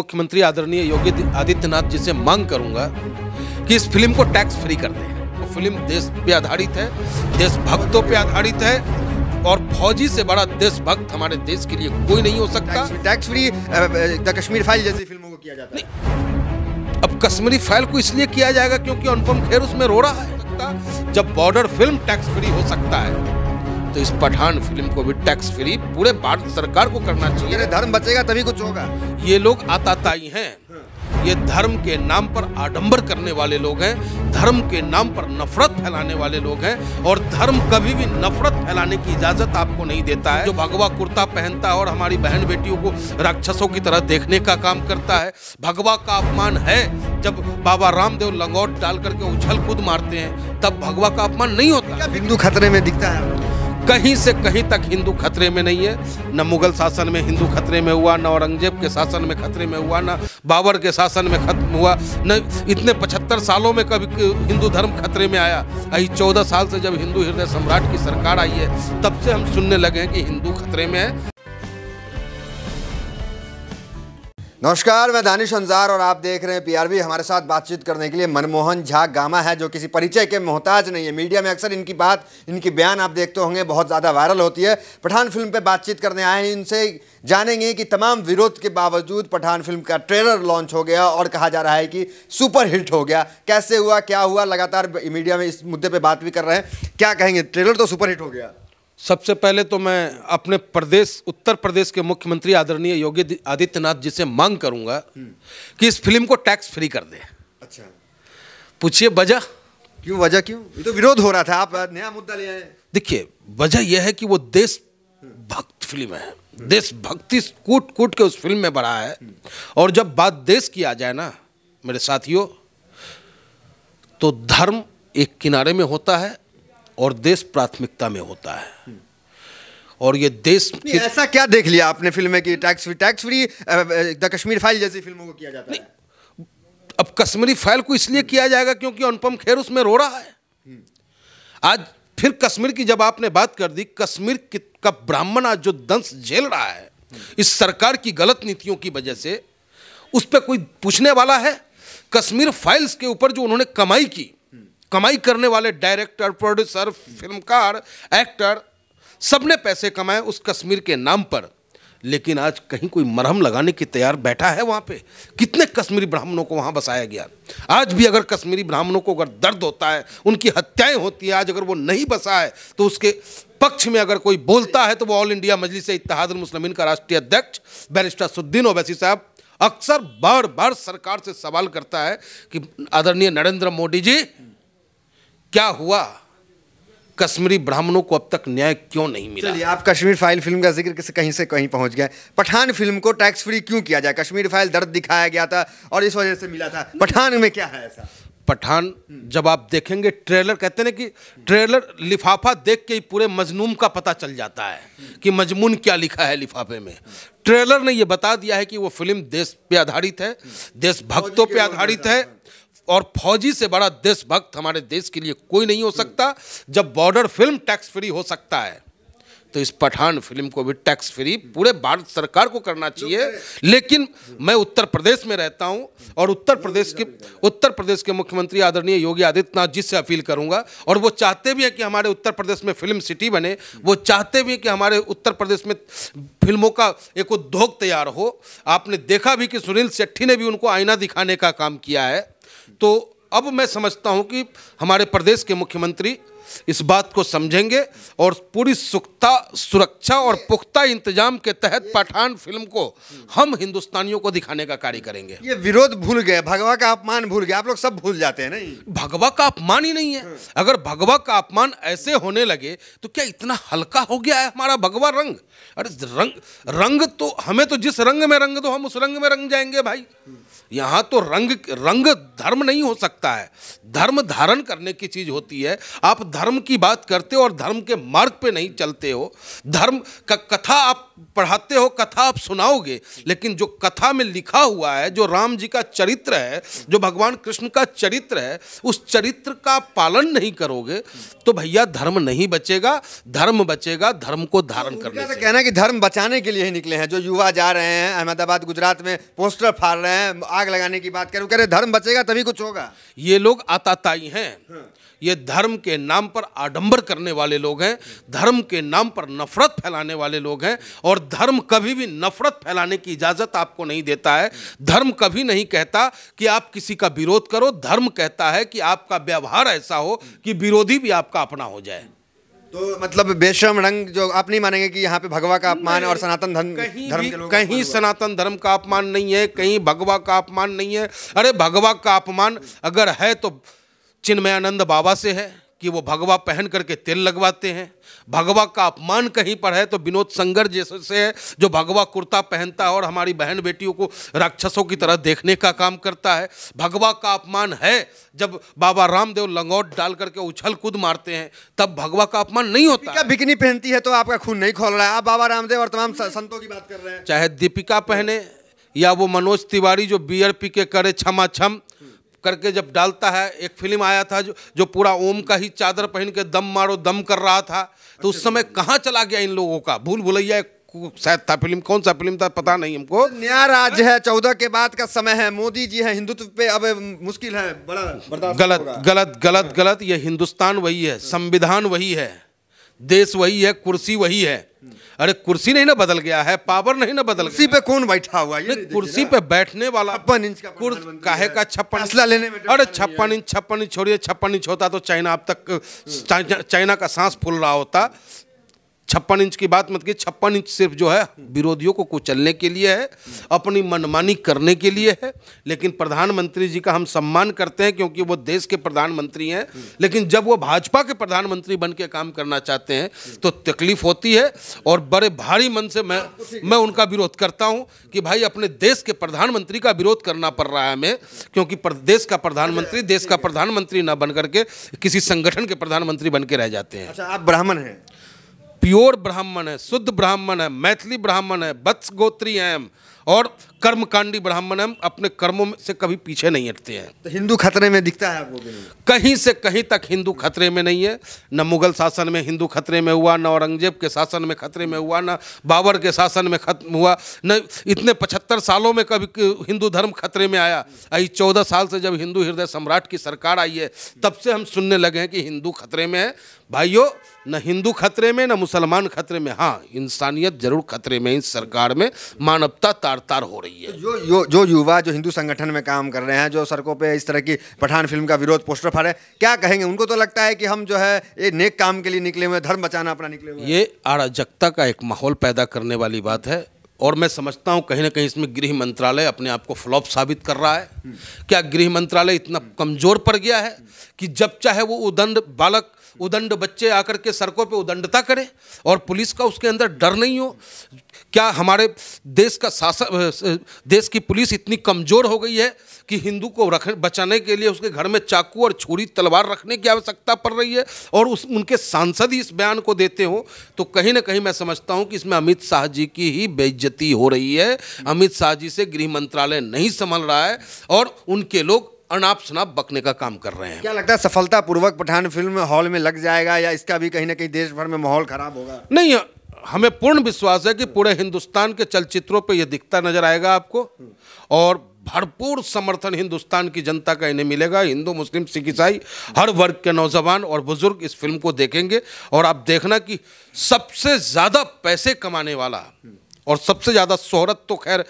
मुख्यमंत्री आदरणीय योगी आदित्यनाथ जी से मांग करूंगा कि इस फिल्म को टैक्स फ्री कर दें तो फिल्म देश पे आधारित है देशभक्तों पे आधारित है और फौजी से बड़ा देशभक्त हमारे देश के लिए कोई नहीं हो सकता tax free the Kashmir file जैसी फिल्मों को किया जाता है अब कश्मीरी फाइल को इसलिए किया जाएगा क्योंकि अनुपम खेर उसमें रो रहा है जब बॉर्डर फिल्म टैक्स फ्री हो सकता है तो इस पठान फिल्म को भी टैक्स फ्री पूरे भारत सरकार को करना चाहिए धर्म बचेगा तभी कुछ होगा ये लोग आताताई हैं ये धर्म के नाम पर आडंबर करने वाले लोग हैं धर्म के नाम पर नफरत फैलाने वाले लोग हैं और धर्म कभी भी नफरत फैलाने की इजाजत आपको नहीं देता है जो भगवा कुर्ता पहनता है और हमारी बहन बेटियों को राक्षसों की तरह देखने का काम करता है भगवा का अपमान है जब बाबा रामदेव लंगोट डाल करके उछल कूद मारते हैं तब भगवा का अपमान नहीं होता हिंदू खतरे में दिखता है कहीं से कहीं तक हिंदू खतरे में नहीं है न मुगल शासन में हिंदू खतरे में हुआ न औरंगजेब के शासन में खतरे में हुआ न बाबर के शासन में खत्म हुआ न इतने पचहत्तर सालों में कभी हिंदू धर्म खतरे में आया अभी चौदह साल से जब हिंदू हृदय सम्राट की सरकार आई है तब से हम सुनने लगे हैं कि हिंदू खतरे में है नमस्कार मैं दानिश अंजार और आप देख रहे हैं पीआरबी हमारे साथ बातचीत करने के लिए मनमोहन झा गामा है जो किसी परिचय के मोहताज नहीं है मीडिया में अक्सर इनकी बात इनकी बयान आप देखते होंगे बहुत ज़्यादा वायरल होती है पठान फिल्म पे बातचीत करने आए हैं इनसे जानेंगे कि तमाम विरोध के बावजूद पठान फिल्म का ट्रेलर लॉन्च हो गया और कहा जा रहा है कि सुपर हिट हो गया कैसे हुआ क्या हुआ लगातार मीडिया में इस मुद्दे पर बात भी कर रहे हैं क्या कहेंगे ट्रेलर तो सुपर हिट हो गया सबसे पहले तो मैं अपने प्रदेश उत्तर प्रदेश के मुख्यमंत्री आदरणीय योगी आदित्यनाथ जी से मांग करूंगा हम्म। कि इस फिल्म को टैक्स फ्री कर दे अच्छा पूछिए वजह क्यों वजह क्यों तो विरोध हो रहा था आप नया मुद्दा ले आए देखिए वजह यह है कि वो देश हम्म। भक्त फिल्म है हम्म। देश भक्ति कूट कूट के उस फिल्म में बढ़ा है और जब बात देश की आ जाए ना मेरे साथियों तो धर्म एक किनारे में होता है और देश प्राथमिकता में होता है और ये देश ऐसा क्या देख लिया आपने फिल्म में कि tax free tax free the Kashmir file जैसी फिल्मों को किया जाता है अब कश्मीरी फाइल को इसलिए किया जाएगा क्योंकि अनुपम खेर उसमें रो रहा है हम्म। आज फिर कश्मीर की जब आपने बात कर दी कश्मीर का ब्राह्मण आज जो दंश झेल रहा है हम्म। इस सरकार की गलत नीतियों की वजह से उस पर कोई पूछने वाला है कश्मीर फाइल्स के ऊपर जो उन्होंने कमाई की कमाई करने वाले डायरेक्टर प्रोड्यूसर फिल्मकार एक्टर सबने पैसे कमाए उस कश्मीर के नाम पर लेकिन आज कहीं कोई मरहम लगाने की तैयार बैठा है वहाँ पे कितने कश्मीरी ब्राह्मणों को वहाँ बसाया गया आज भी अगर कश्मीरी ब्राह्मणों को अगर दर्द होता है उनकी हत्याएं होती है आज अगर वो नहीं बसा है तो उसके पक्ष में अगर कोई बोलता है तो वो ऑल इंडिया मजलिस इतिहादुल मुस्लिमीन का राष्ट्रीय अध्यक्ष बैरिस्टर सुद्दीन ओवैसी साहब अक्सर बार बार सरकार से सवाल करता है कि आदरणीय नरेंद्र मोदी जी क्या हुआ कश्मीरी ब्राह्मणों को अब तक न्याय क्यों नहीं मिला आप कश्मीर फाइल फिल्म का जिक्र किसी कहीं से कहीं पहुंच गए पठान फिल्म को टैक्स फ्री क्यों किया जाए कश्मीर फाइल दर्द दिखाया गया था और इस वजह से मिला था पठान में क्या है ऐसा पठान हम्म। जब आप देखेंगे ट्रेलर कहते ना कि ट्रेलर लिफाफा देख के ही पूरे मजनूम का पता चल जाता है कि मजमून क्या लिखा है लिफाफे में ट्रेलर ने यह बता दिया है कि वो फिल्म देश पे आधारित है देशभक्तों पे आधारित है और फौजी से बड़ा देशभक्त हमारे देश के लिए कोई नहीं हो सकता जब बॉर्डर फिल्म टैक्स फ्री हो सकता है तो इस पठान फिल्म को भी टैक्स फ्री पूरे भारत सरकार को करना चाहिए लेकिन मैं उत्तर प्रदेश में रहता हूँ और उत्तर प्रदेश के उत्तर प्रदेश के मुख्यमंत्री आदरणीय योगी आदित्यनाथ जी से अपील करूंगा और वो चाहते भी हैं कि हमारे उत्तर प्रदेश में फिल्म सिटी बने वो चाहते भी हैं कि हमारे उत्तर प्रदेश में फिल्मों का एक उद्योग तैयार हो आपने देखा भी कि सुनील शेट्टी ने भी उनको आईना दिखाने का काम किया है तो अब मैं समझता हूँ कि हमारे प्रदेश के मुख्यमंत्री इस बात को समझेंगे और पूरी सुखता सुरक्षा और पुख्ता इंतजाम के तहत पठान फिल्म को हम हिंदुस्तानियों को दिखाने का कार्य करेंगे ये विरोध भूल गए भगवा का अपमान भूल गए आप लोग सब भूल जाते हैं नहीं भगवा का अपमान ही नहीं है हाँ। अगर भगवा का अपमान ऐसे होने लगे तो क्या इतना हल्का हो गया है हमारा भगवा रंग अरे रंग रंग तो हमें तो जिस रंग में रंग दो हम उस रंग में रंग जाएंगे भाई यहाँ तो रंग रंग धर्म नहीं हो सकता है धर्म धारण करने की चीज़ होती है आप धर्म की बात करते हो और धर्म के मार्ग पे नहीं चलते हो धर्म का कथा आप पढ़ाते हो कथा आप सुनाओगे लेकिन जो कथा में लिखा हुआ है जो राम जी का चरित्र है जो भगवान कृष्ण का चरित्र है उस चरित्र का पालन नहीं करोगे तो भैया धर्म नहीं बचेगा धर्म बचेगा धर्म को धारण करने तो से कहना कि धर्म बचाने के लिए ही निकले हैं जो युवा जा रहे हैं अहमदाबाद गुजरात में पोस्टर फाड़ रहे हैं आग लगाने की बात करूँ कह रहे धर्म बचेगा तभी कुछ होगा ये लोग आप माता हैं ये धर्म के नाम पर आडंबर करने वाले लोग हैं धर्म के नाम पर नफरत फैलाने वाले लोग हैं और धर्म कभी भी नफरत फैलाने की इजाज़त आपको नहीं देता है धर्म कभी नहीं कहता कि आप किसी का विरोध करो धर्म कहता है कि आपका व्यवहार ऐसा हो कि विरोधी भी आपका अपना हो जाए तो मतलब बेशम रंग जो आप नहीं मानेंगे कि यहाँ पे भगवा का अपमान और सनातन धर्म कहीं धर्म के कहीं सनातन धर्म का अपमान नहीं है कहीं भगवा का अपमान नहीं है अरे भगवा का अपमान अगर है तो चिन्मयानंद बाबा से है कि वो भगवा पहन करके तेल लगवाते हैं भगवा का अपमान कहीं पर है तो विनोद संगर जैसे से है जो भगवा कुर्ता पहनता है और हमारी बहन बेटियों को राक्षसों की तरह देखने का काम करता है भगवा का अपमान है जब बाबा रामदेव लंगोट डाल करके उछल कूद मारते हैं तब भगवा का अपमान नहीं होता क्या बिकनी पहनती है तो आपका खून नहीं खोल रहा है आप बाबा रामदेव और तमाम संतों की बात कर रहे हैं चाहे दीपिका पहने या वो मनोज तिवारी जो बी पी के करे क्षमा छम करके जब डालता है एक फिल्म आया था जो जो पूरा ओम का ही चादर पहन के दम मारो दम कर रहा था तो उस समय कहाँ चला गया इन लोगों का भूल भुलैया शायद था फिल्म कौन सा फिल्म था पता नहीं हमको तो नया राज है चौदह के बाद का समय है मोदी जी है हिंदुत्व पे अब मुश्किल है बड़ा गलत गलत गलत गलत ये हिंदुस्तान वही है संविधान वही है देश वही है कुर्सी वही है अरे कुर्सी नहीं ना बदल गया है पावर नहीं ना बदल कुर्सी पे कौन बैठा हुआ है कुर्सी पे बैठने वाला छप्पन इंच का काहे का छप्पन लेने में अरे छप्पन इंच छप्पन इंच छोड़िए छप्पन इंच होता तो चाइना अब तक हम्म। चाइना का सांस फूल रहा होता छप्पन इंच की बात मत की छप्पन इंच सिर्फ जो है विरोधियों को कुचलने के लिए है अपनी मनमानी करने के लिए है लेकिन प्रधानमंत्री जी का हम सम्मान करते हैं क्योंकि वो देश के प्रधानमंत्री हैं लेकिन जब वो भाजपा के प्रधानमंत्री बन के काम करना चाहते हैं तो तकलीफ होती है और बड़े भारी मन से मैं मैं उनका विरोध करता हूँ कि भाई अपने देश के प्रधानमंत्री का विरोध करना पड़ रहा है हमें क्योंकि देश का प्रधानमंत्री देश का प्रधानमंत्री न बन करके किसी संगठन के प्रधानमंत्री बन के रह जाते हैं अच्छा, आप ब्राह्मण हैं प्योर ब्राह्मण है शुद्ध ब्राह्मण है मैथिली ब्राह्मण है बत्स गोत्री हैं और कर्मकांडी ब्राह्मण हम अपने कर्मों में से कभी पीछे नहीं हटते हैं तो हिंदू खतरे में दिखता है आपको कहीं से कहीं तक हिंदू खतरे में नहीं है न मुगल शासन में हिंदू खतरे में हुआ न औरंगजेब के शासन में खतरे में हुआ न बाबर के शासन में खत्म हुआ न इतने पचहत्तर सालों में कभी हिंदू धर्म खतरे में आया आई चौदह साल से जब हिंदू हृदय सम्राट की सरकार आई है तब से हम सुनने लगे हैं कि हिंदू खतरे में है भाइयों न हिंदू खतरे में न मुसलमान खतरे में हाँ इंसानियत जरूर खतरे में इस सरकार में मानवता तार तार हो रही है तो जो जो जो युवा जो हिंदू संगठन में काम कर रहे हैं जो सड़कों पे इस तरह की पठान फिल्म का विरोध पोस्टर फाड़े क्या कहेंगे उनको तो लगता है कि हम जो है ये नेक काम के लिए निकले हुए धर्म बचाना अपना निकले हुए ये अराजकता का एक माहौल पैदा करने वाली बात है और मैं समझता हूँ कहीं ना कहीं इसमें गृह मंत्रालय अपने आप को फ्लॉप साबित कर रहा है क्या गृह मंत्रालय इतना कमजोर पड़ गया है कि जब चाहे वो उदंड बालक उदंड बच्चे आकर के सड़कों पे उदंडता करें और पुलिस का उसके अंदर डर नहीं हो क्या हमारे देश का शासन देश की पुलिस इतनी कमज़ोर हो गई है कि हिंदू को रख बचाने के लिए उसके घर में चाकू और छुरी तलवार रखने की आवश्यकता पड़ रही है और उस उनके सांसद ही इस बयान को देते हों तो कहीं ना कहीं मैं समझता हूँ कि इसमें अमित शाह जी की ही बेइज्जत स्थिति हो रही है अमित शाह जी से गृह मंत्रालय नहीं संभल रहा है और उनके लोग अनाप शनाप बकने का काम कर रहे हैं क्या लगता है सफलतापूर्वक पठान फिल्म हॉल में लग जाएगा या इसका भी कहीं ना कहीं देश भर में माहौल खराब होगा नहीं हमें पूर्ण विश्वास है कि पूरे हिंदुस्तान के चलचित्रों पर यह दिखता नजर आएगा आपको और भरपूर समर्थन हिंदुस्तान की जनता का इन्हें मिलेगा हिंदू मुस्लिम सिख ईसाई हर वर्ग के नौजवान और बुजुर्ग इस फिल्म को देखेंगे और आप देखना कि सबसे ज़्यादा पैसे कमाने वाला और सबसे ज़्यादा शोहरत तो खैर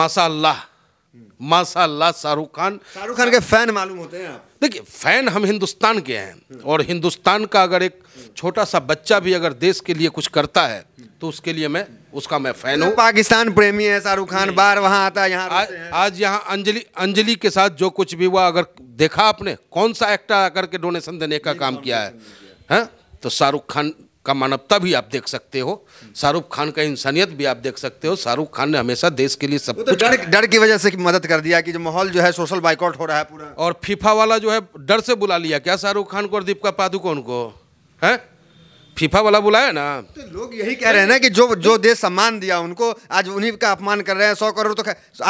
माशाला माशाला शाहरुख खान शाहरुख खान के फ़ैन मालूम होते हैं आप देखिए फ़ैन हम हिंदुस्तान के हैं और हिंदुस्तान का अगर एक छोटा सा बच्चा भी अगर देश के लिए कुछ करता है तो उसके लिए मैं उसका मैं फ़ैन हूँ पाकिस्तान प्रेमी है शाहरुख खान बार वहाँ आता है यहाँ आज, आज यहाँ अंजलि अंजलि के साथ जो कुछ भी हुआ अगर देखा आपने कौन सा एक्टर आकर के डोनेशन देने का काम किया है हाँ? तो शाहरुख खान का मानवता भी आप देख सकते हो शाहरुख खान का इंसानियत भी आप देख सकते हो शाहरुख खान ने हमेशा देश के लिए सब तो डर डर की वजह से मदद कर दिया कि जो माहौल जो है सोशल बाइकआउट हो रहा है पूरा और फीफा वाला जो है डर से बुला लिया क्या शाहरुख खान को और दीपिका पादुकोण को है फीफा वाला बुलाया ना तो लोग यही कह रहे हैं ना कि जो जो देश सम्मान दिया उनको आज उन्हीं का अपमान कर रहे हैं सौ करोड़ तो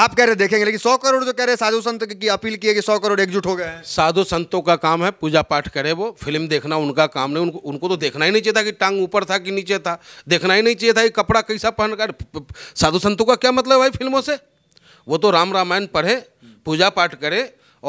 आप कह रहे देखेंगे लेकिन सौ करोड़ जो कह रहे साधु संत की अपील की है कि सौ करोड़ एकजुट हो गए साधु संतों का काम है पूजा पाठ करे वो फिल्म देखना उनका काम नहीं उनको उनको तो देखना ही नहीं चाहिए था कि टांग ऊपर था कि नीचे था देखना ही नहीं चाहिए था कि कपड़ा कैसा पहन कर साधु संतों का क्या मतलब है फिल्मों से वो तो राम रामायण पढ़े पूजा पाठ करे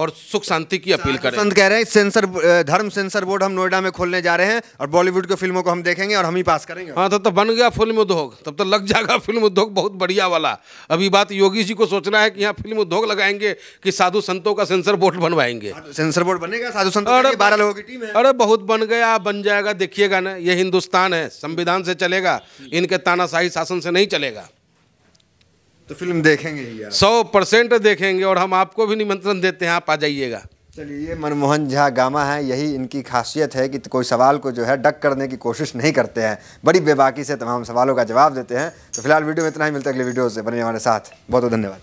और सुख शांति की अपील कर संत कह रहे हैं सेंसर धर्म सेंसर बोर्ड हम नोएडा में खोलने जा रहे हैं और बॉलीवुड की फिल्मों को हम देखेंगे और हम ही पास करेंगे हाँ तब तो, तो बन गया फिल्म उद्योग तब तो लग जाएगा फिल्म उद्योग बहुत बढ़िया वाला अभी बात योगी जी को सोचना है कि यहाँ फिल्म उद्योग लगाएंगे कि साधु संतों का सेंसर बोर्ड बनवाएंगे सेंसर बोर्ड बनेगा साधु संत बारह लोगों की टीम है अरे बहुत बन गया बन जाएगा देखिएगा ना ये हिंदुस्तान है संविधान से चलेगा इनके तानाशाही शासन से नहीं चलेगा तो फिल्म देखेंगे ही सौ परसेंट देखेंगे और हम आपको भी निमंत्रण देते हैं आप आ जाइएगा चलिए ये मनमोहन झा गामा है यही इनकी खासियत है कि कोई सवाल को जो है डक करने की कोशिश नहीं करते हैं बड़ी बेबाकी से तमाम सवालों का जवाब देते हैं तो फिलहाल वीडियो में इतना ही मिलता है अगले वीडियो से बने हमारे साथ बहुत बहुत धन्यवाद